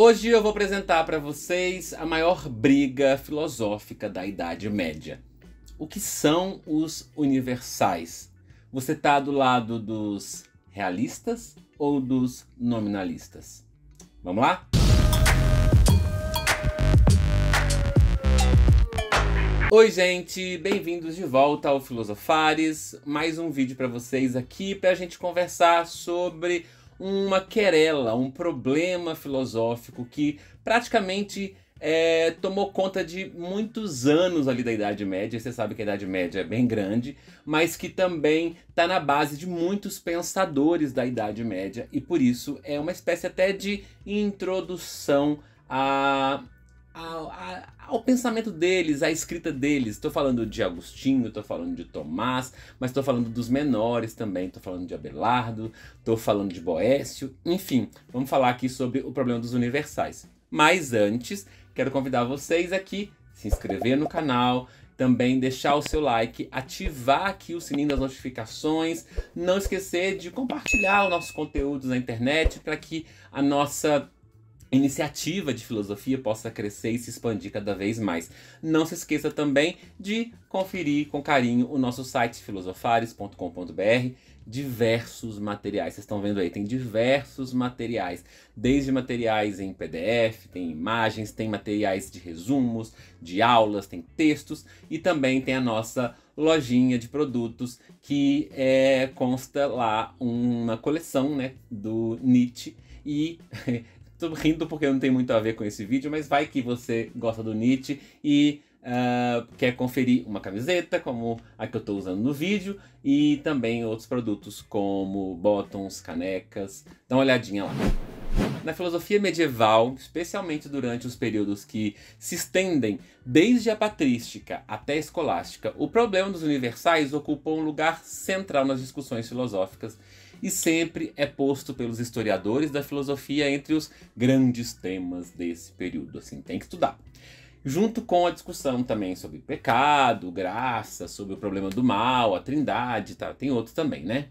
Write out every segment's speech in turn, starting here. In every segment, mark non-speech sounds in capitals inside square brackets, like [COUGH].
Hoje eu vou apresentar para vocês a maior briga filosófica da Idade Média. O que são os universais? Você está do lado dos realistas ou dos nominalistas? Vamos lá? Oi, gente, bem-vindos de volta ao Filosofares. Mais um vídeo para vocês aqui para a gente conversar sobre uma querela, um problema filosófico que praticamente é, tomou conta de muitos anos ali da Idade Média. Você sabe que a Idade Média é bem grande, mas que também está na base de muitos pensadores da Idade Média e por isso é uma espécie até de introdução a ao, ao pensamento deles, à escrita deles. Estou falando de Agostinho, estou falando de Tomás, mas estou falando dos menores também. Estou falando de Abelardo, estou falando de Boécio. Enfim, vamos falar aqui sobre o problema dos universais. Mas antes, quero convidar vocês aqui se inscrever no canal, também deixar o seu like, ativar aqui o sininho das notificações, não esquecer de compartilhar os nossos conteúdos na internet para que a nossa iniciativa de filosofia possa crescer e se expandir cada vez mais. Não se esqueça também de conferir com carinho o nosso site filosofares.com.br. Diversos materiais, vocês estão vendo aí, tem diversos materiais, desde materiais em PDF, tem imagens, tem materiais de resumos, de aulas, tem textos e também tem a nossa lojinha de produtos que é, consta lá uma coleção né, do Nietzsche e [LAUGHS] Tô rindo porque não tem muito a ver com esse vídeo, mas vai que você gosta do Nietzsche e uh, quer conferir uma camiseta, como a que eu estou usando no vídeo, e também outros produtos como bottoms, canecas. Dá uma olhadinha lá. Na filosofia medieval, especialmente durante os períodos que se estendem desde a patrística até a escolástica, o problema dos universais ocupou um lugar central nas discussões filosóficas e sempre é posto pelos historiadores da filosofia entre os grandes temas desse período. Assim, tem que estudar. Junto com a discussão também sobre pecado, graça, sobre o problema do mal, a trindade, tá? tem outros também, né?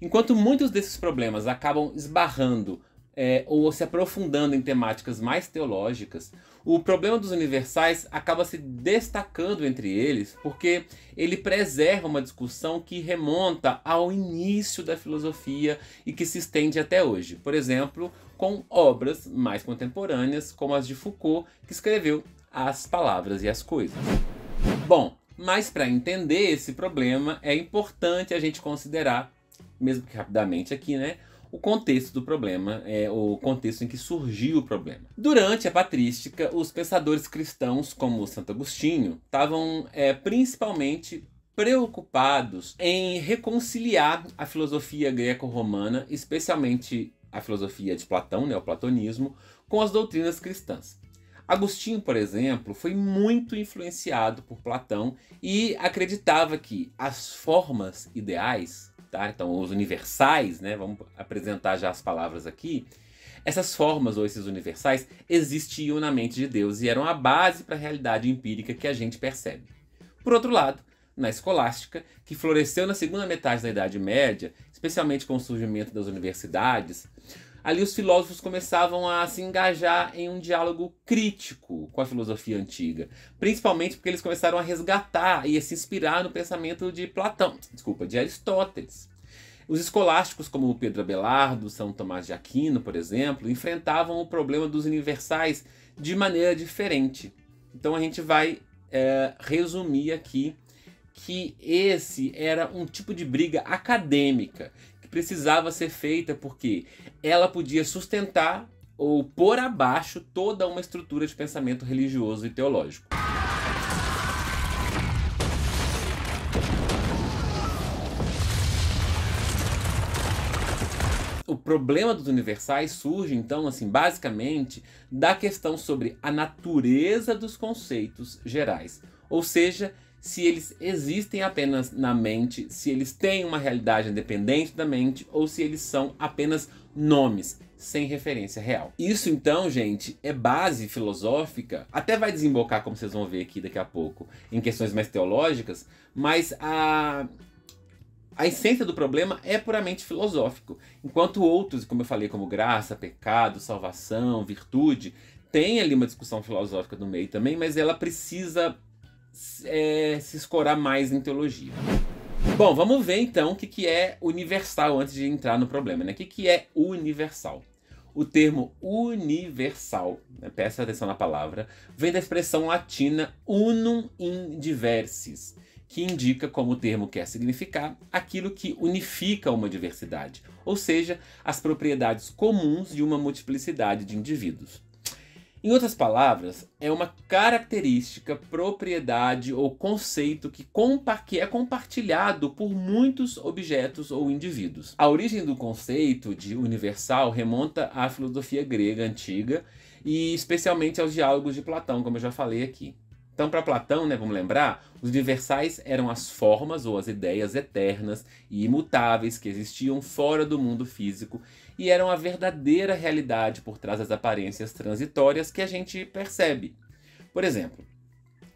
Enquanto muitos desses problemas acabam esbarrando é, ou se aprofundando em temáticas mais teológicas, o problema dos universais acaba se destacando entre eles porque ele preserva uma discussão que remonta ao início da filosofia e que se estende até hoje. Por exemplo, com obras mais contemporâneas, como as de Foucault, que escreveu As Palavras e as Coisas. Bom, mas para entender esse problema é importante a gente considerar, mesmo que rapidamente aqui, né? o contexto do problema, é o contexto em que surgiu o problema. Durante a patrística, os pensadores cristãos, como Santo Agostinho, estavam é, principalmente preocupados em reconciliar a filosofia greco-romana, especialmente a filosofia de Platão, né, o platonismo, com as doutrinas cristãs. Agostinho, por exemplo, foi muito influenciado por Platão e acreditava que as formas ideais tá? Então, os universais, né? Vamos apresentar já as palavras aqui. Essas formas ou esses universais existiam na mente de Deus e eram a base para a realidade empírica que a gente percebe. Por outro lado, na escolástica, que floresceu na segunda metade da Idade Média, especialmente com o surgimento das universidades, ali os filósofos começavam a se engajar em um diálogo crítico com a filosofia antiga, principalmente porque eles começaram a resgatar e a se inspirar no pensamento de Platão, desculpa, de Aristóteles. Os escolásticos, como Pedro Abelardo, São Tomás de Aquino, por exemplo, enfrentavam o problema dos universais de maneira diferente. Então a gente vai é, resumir aqui que esse era um tipo de briga acadêmica precisava ser feita porque ela podia sustentar ou pôr abaixo toda uma estrutura de pensamento religioso e teológico. o problema dos universais surge, então, assim, basicamente, da questão sobre a natureza dos conceitos gerais. Ou seja, se eles existem apenas na mente, se eles têm uma realidade independente da mente ou se eles são apenas nomes sem referência real. Isso então, gente, é base filosófica, até vai desembocar, como vocês vão ver aqui daqui a pouco, em questões mais teológicas, mas a a essência do problema é puramente filosófico, enquanto outros, como eu falei, como graça, pecado, salvação, virtude, tem ali uma discussão filosófica no meio também, mas ela precisa é, se escorar mais em teologia. Bom, vamos ver então o que, que é universal antes de entrar no problema, né? O que, que é universal? O termo universal, né, atenção na palavra, vem da expressão latina unum in diversis, que indica como o termo quer significar aquilo que unifica uma diversidade, ou seja, as propriedades comuns de uma multiplicidade de indivíduos. Em outras palavras, é uma característica, propriedade ou conceito que, compa que é compartilhado por muitos objetos ou indivíduos. A origem do conceito de universal remonta à filosofia grega antiga e especialmente aos diálogos de Platão, como eu já falei aqui. Então, para Platão, né, vamos lembrar, os universais eram as formas ou as ideias eternas e imutáveis que existiam fora do mundo físico e eram a verdadeira realidade por trás das aparências transitórias que a gente percebe. Por exemplo,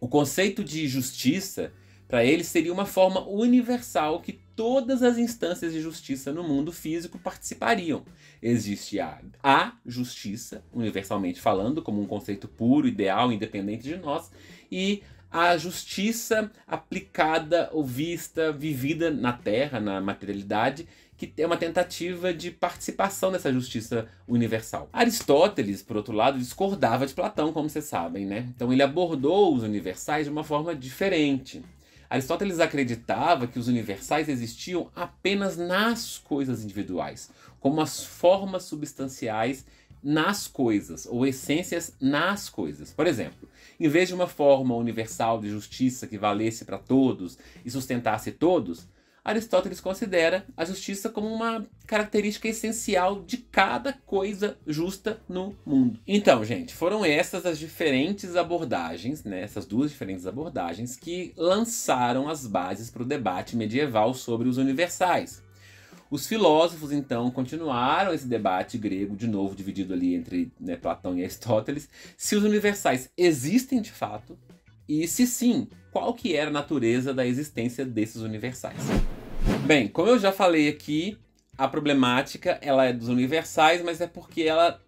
o conceito de justiça para ele seria uma forma universal que todas as instâncias de justiça no mundo físico participariam. Existe a, a justiça, universalmente falando, como um conceito puro, ideal, independente de nós, e a justiça aplicada ou vista, vivida na Terra, na materialidade, que é uma tentativa de participação dessa justiça universal. Aristóteles, por outro lado, discordava de Platão, como vocês sabem, né? Então ele abordou os universais de uma forma diferente. Aristóteles acreditava que os universais existiam apenas nas coisas individuais, como as formas substanciais nas coisas, ou essências nas coisas. Por exemplo, em vez de uma forma universal de justiça que valesse para todos e sustentasse todos, Aristóteles considera a justiça como uma característica essencial de cada coisa justa no mundo. Então, gente, foram essas as diferentes abordagens, né, essas duas diferentes abordagens que lançaram as bases para o debate medieval sobre os universais. Os filósofos, então, continuaram esse debate grego, de novo dividido ali entre né, Platão e Aristóteles, se os universais existem de fato e se sim, qual que era a natureza da existência desses universais? Bem, como eu já falei aqui, a problemática ela é dos universais, mas é porque ela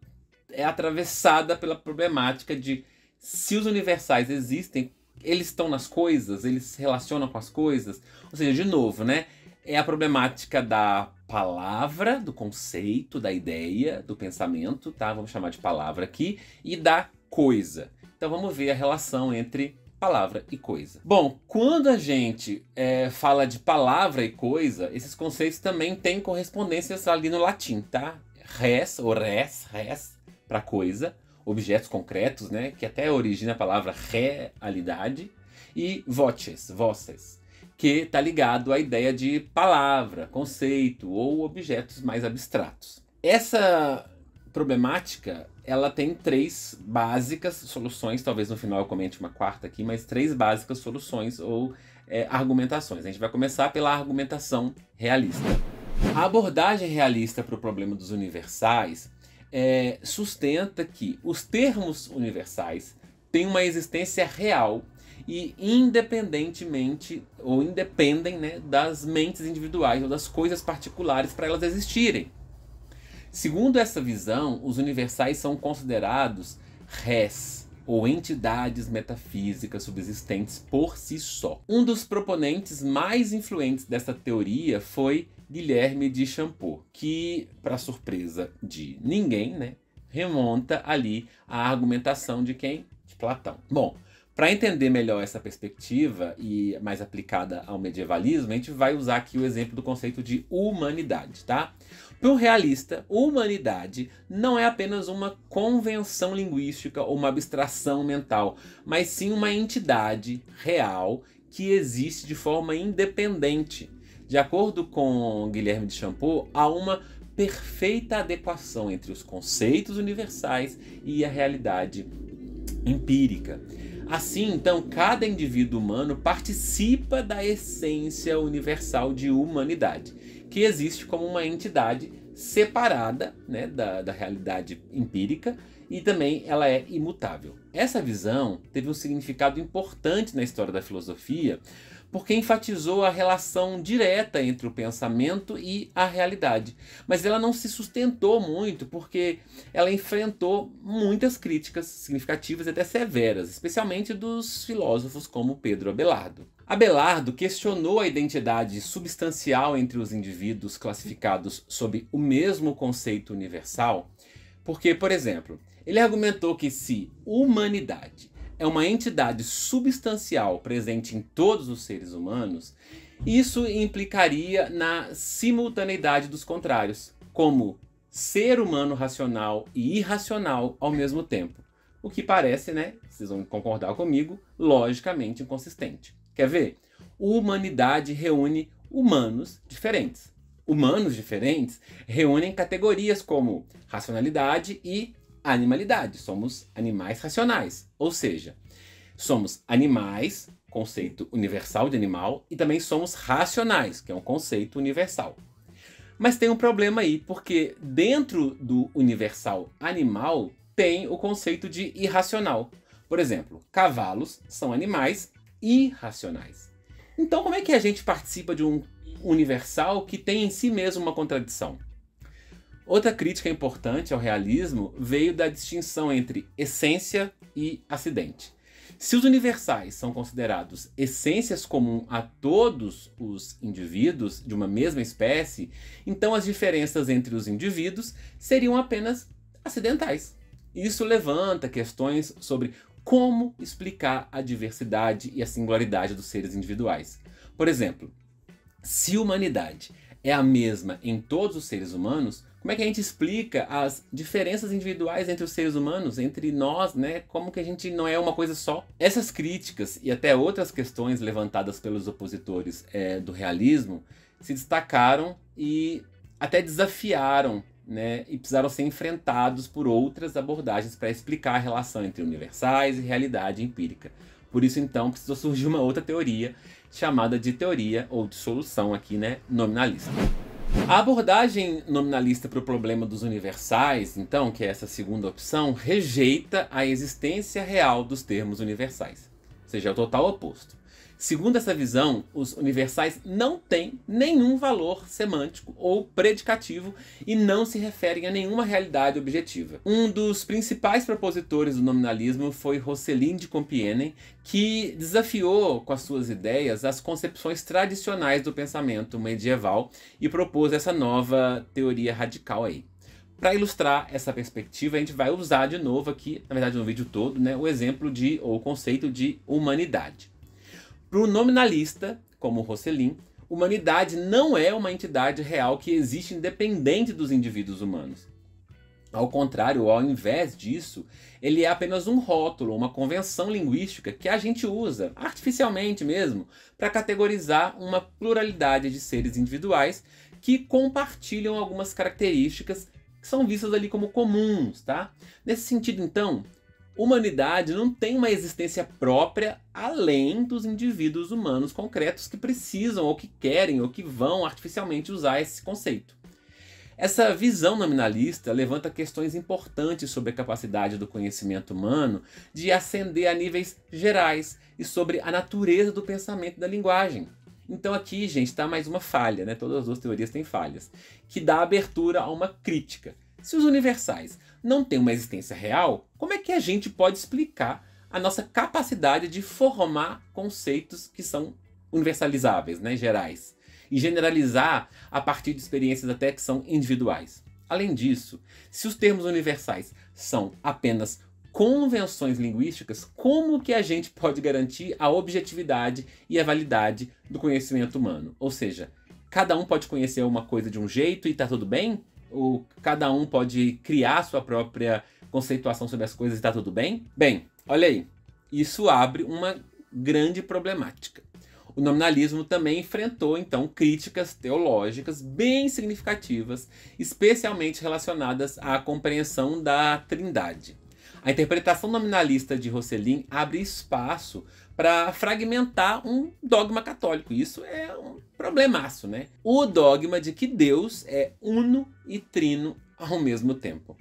é atravessada pela problemática de se os universais existem, eles estão nas coisas, eles se relacionam com as coisas. Ou seja, de novo, né? É a problemática da palavra, do conceito, da ideia, do pensamento, tá? Vamos chamar de palavra aqui, e da coisa. Então vamos ver a relação entre palavra e coisa. Bom, quando a gente é, fala de palavra e coisa, esses conceitos também têm correspondências ali no latim, tá? Res ou res, res, para coisa, objetos concretos, né? Que até origina a palavra realidade. E voces, voces, que está ligado à ideia de palavra, conceito ou objetos mais abstratos. Essa problemática, ela tem três básicas soluções, talvez no final eu comente uma quarta aqui, mas três básicas soluções ou é, argumentações. A gente vai começar pela argumentação realista. A abordagem realista para o problema dos universais é, sustenta que os termos universais têm uma existência real e independentemente ou independem né, das mentes individuais ou das coisas particulares para elas existirem. Segundo essa visão, os universais são considerados res, ou entidades metafísicas subsistentes por si só. Um dos proponentes mais influentes dessa teoria foi Guilherme de Champot, que, para surpresa de ninguém, né, remonta ali à argumentação de quem? De Platão. Bom, para entender melhor essa perspectiva e mais aplicada ao medievalismo, a gente vai usar aqui o exemplo do conceito de humanidade, tá? Para um realista, humanidade não é apenas uma convenção linguística ou uma abstração mental, mas sim uma entidade real que existe de forma independente. De acordo com Guilherme de Champot, há uma perfeita adequação entre os conceitos universais e a realidade empírica. Assim, então, cada indivíduo humano participa da essência universal de humanidade, que existe como uma entidade separada né, da, da realidade empírica e também ela é imutável. Essa visão teve um significado importante na história da filosofia, porque enfatizou a relação direta entre o pensamento e a realidade. Mas ela não se sustentou muito porque ela enfrentou muitas críticas significativas e até severas, especialmente dos filósofos como Pedro Abelardo. Abelardo questionou a identidade substancial entre os indivíduos classificados sob o mesmo conceito universal, porque, por exemplo, ele argumentou que se humanidade é uma entidade substancial presente em todos os seres humanos, isso implicaria na simultaneidade dos contrários, como ser humano racional e irracional ao mesmo tempo. O que parece, né? Vocês vão concordar comigo, logicamente inconsistente. Quer ver? Humanidade reúne humanos diferentes. Humanos diferentes reúnem categorias como racionalidade e animalidade, somos animais racionais, ou seja, somos animais, conceito universal de animal, e também somos racionais, que é um conceito universal. Mas tem um problema aí, porque dentro do universal animal tem o conceito de irracional. Por exemplo, cavalos são animais irracionais. Então, como é que a gente participa de um universal que tem em si mesmo uma contradição? Outra crítica importante ao realismo veio da distinção entre essência e acidente. Se os universais são considerados essências comuns a todos os indivíduos de uma mesma espécie, então as diferenças entre os indivíduos seriam apenas acidentais. Isso levanta questões sobre como explicar a diversidade e a singularidade dos seres individuais. Por exemplo, se humanidade é a mesma em todos os seres humanos, como é que a gente explica as diferenças individuais entre os seres humanos, entre nós, né? Como que a gente não é uma coisa só? Essas críticas e até outras questões levantadas pelos opositores é, do realismo se destacaram e até desafiaram, né? E precisaram ser enfrentados por outras abordagens para explicar a relação entre universais e realidade empírica. Por isso, então, precisou surgir uma outra teoria chamada de teoria ou de solução aqui, né? Nominalista. A abordagem nominalista para o problema dos universais, então, que é essa segunda opção, rejeita a existência real dos termos universais, ou seja, é o total oposto. Segundo essa visão, os universais não têm nenhum valor semântico ou predicativo e não se referem a nenhuma realidade objetiva. Um dos principais propositores do nominalismo foi Rosselin de Compiègne, que desafiou com as suas ideias as concepções tradicionais do pensamento medieval e propôs essa nova teoria radical aí. Para ilustrar essa perspectiva, a gente vai usar de novo aqui, na verdade no vídeo todo, né, o exemplo de ou o conceito de humanidade. Para o nominalista, como Rosselin, humanidade não é uma entidade real que existe independente dos indivíduos humanos. Ao contrário, ao invés disso, ele é apenas um rótulo, uma convenção linguística que a gente usa, artificialmente mesmo, para categorizar uma pluralidade de seres individuais que compartilham algumas características que são vistas ali como comuns, tá? Nesse sentido, então, humanidade não tem uma existência própria além dos indivíduos humanos concretos que precisam ou que querem ou que vão artificialmente usar esse conceito. Essa visão nominalista levanta questões importantes sobre a capacidade do conhecimento humano de ascender a níveis gerais e sobre a natureza do pensamento e da linguagem. Então aqui, gente, está mais uma falha, né? Todas as duas teorias têm falhas, que dá abertura a uma crítica. Se os universais não tem uma existência real, como é que a gente pode explicar a nossa capacidade de formar conceitos que são universalizáveis, né, gerais, e generalizar a partir de experiências até que são individuais? Além disso, se os termos universais são apenas convenções linguísticas, como que a gente pode garantir a objetividade e a validade do conhecimento humano? Ou seja, cada um pode conhecer uma coisa de um jeito e tá tudo bem? o, cada um pode criar sua própria conceituação sobre as coisas e tá tudo bem? Bem, olha aí, isso abre uma grande problemática. O nominalismo também enfrentou então críticas teológicas bem significativas, especialmente relacionadas à compreensão da Trindade. A interpretação nominalista de Rosselin abre espaço para fragmentar um dogma católico. Isso é um Problemaço, né? O dogma de que Deus é uno e trino ao mesmo tempo.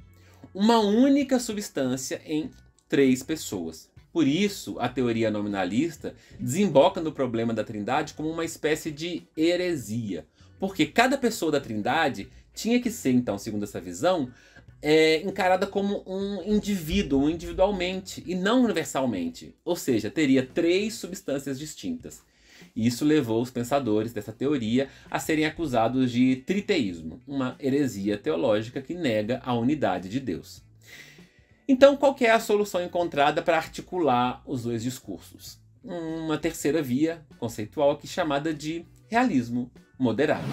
Uma única substância em três pessoas. Por isso, a teoria nominalista desemboca no problema da Trindade como uma espécie de heresia, porque cada pessoa da Trindade tinha que ser, então, segundo essa visão, é, encarada como um indivíduo, individualmente, e não universalmente. Ou seja, teria três substâncias distintas. E isso levou os pensadores dessa teoria a serem acusados de triteísmo, uma heresia teológica que nega a unidade de Deus. Então, qual é a solução encontrada para articular os dois discursos? Uma terceira via conceitual aqui chamada de realismo moderado.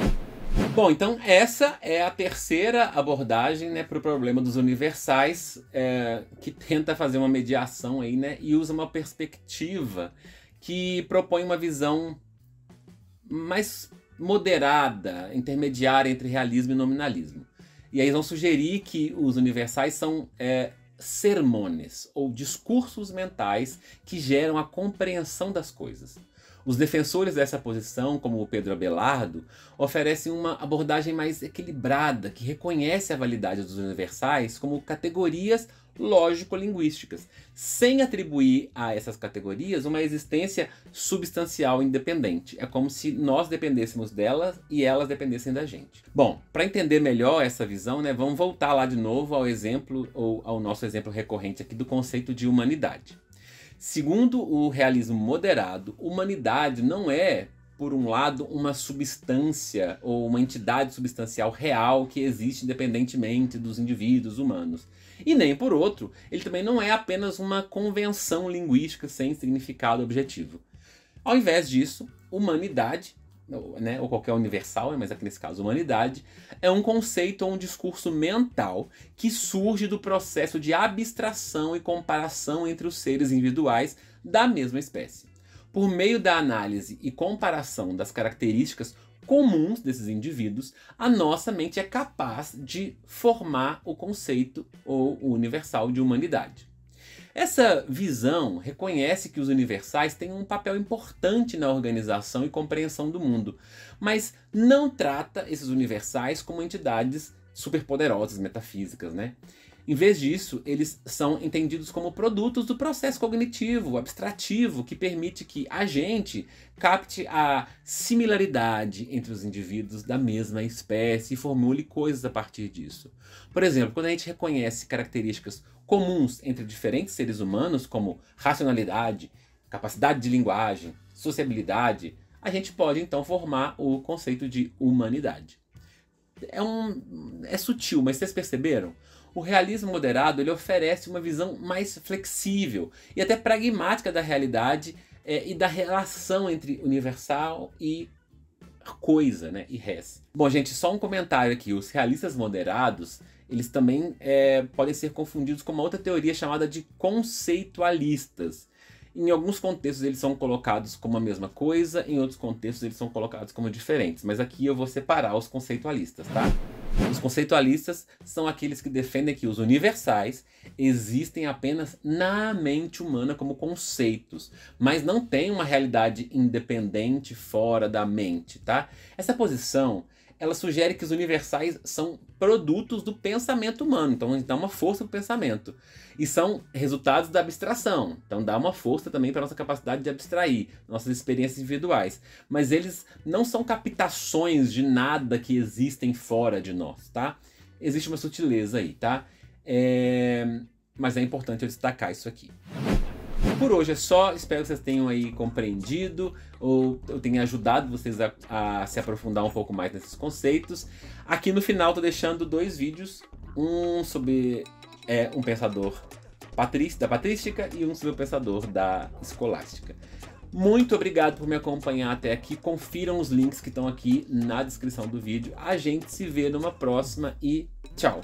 Bom, então essa é a terceira abordagem né, para o problema dos universais, é, que tenta fazer uma mediação aí, né, e usa uma perspectiva que propõe uma visão mais moderada, intermediária entre realismo e nominalismo. E aí vão sugerir que os universais são é, sermones, ou discursos mentais que geram a compreensão das coisas. Os defensores dessa posição, como o Pedro Abelardo, oferecem uma abordagem mais equilibrada, que reconhece a validade dos universais como categorias lógico-linguísticas, sem atribuir a essas categorias uma existência substancial independente. É como se nós dependêssemos delas e elas dependessem da gente. Bom, para entender melhor essa visão, né, vamos voltar lá de novo ao exemplo ou ao nosso exemplo recorrente aqui do conceito de humanidade. Segundo o realismo moderado, humanidade não é por um lado, uma substância ou uma entidade substancial real que existe independentemente dos indivíduos humanos. E nem por outro, ele também não é apenas uma convenção linguística sem significado objetivo. Ao invés disso, humanidade, né, ou qualquer universal, né, mas aqui nesse caso humanidade, é um conceito ou um discurso mental que surge do processo de abstração e comparação entre os seres individuais da mesma espécie. Por meio da análise e comparação das características comuns desses indivíduos, a nossa mente é capaz de formar o conceito ou o universal de humanidade. Essa visão reconhece que os universais têm um papel importante na organização e compreensão do mundo, mas não trata esses universais como entidades superpoderosas metafísicas, né? Em vez disso, eles são entendidos como produtos do processo cognitivo, abstrativo, que permite que a gente capte a similaridade entre os indivíduos da mesma espécie e formule coisas a partir disso. Por exemplo, quando a gente reconhece características comuns entre diferentes seres humanos, como racionalidade, capacidade de linguagem, sociabilidade, a gente pode então formar o conceito de humanidade. É, um, é sutil, mas vocês perceberam? O realismo moderado ele oferece uma visão mais flexível e até pragmática da realidade é, e da relação entre universal e coisa, né? E res. Bom, gente, só um comentário aqui. Os realistas moderados, eles também é, podem ser confundidos com uma outra teoria chamada de conceitualistas. Em alguns contextos eles são colocados como a mesma coisa, em outros contextos eles são colocados como diferentes. Mas aqui eu vou separar os conceitualistas, tá? Os conceitualistas são aqueles que defendem que os universais existem apenas na mente humana como conceitos, mas não têm uma realidade independente fora da mente, tá? Essa posição ela sugere que os universais são produtos do pensamento humano, então dá uma força para o pensamento. E são resultados da abstração, então dá uma força também para nossa capacidade de abstrair, nossas experiências individuais. Mas eles não são captações de nada que existem fora de nós, tá? Existe uma sutileza aí, tá? É... Mas é importante eu destacar isso aqui. Por hoje é só, espero que vocês tenham aí compreendido ou eu tenha ajudado vocês a, a se aprofundar um pouco mais nesses conceitos. Aqui no final tô deixando dois vídeos, um sobre é, um pensador patriz, da patrística e um sobre o pensador da escolástica. Muito obrigado por me acompanhar até aqui. Confiram os links que estão aqui na descrição do vídeo. A gente se vê numa próxima e tchau!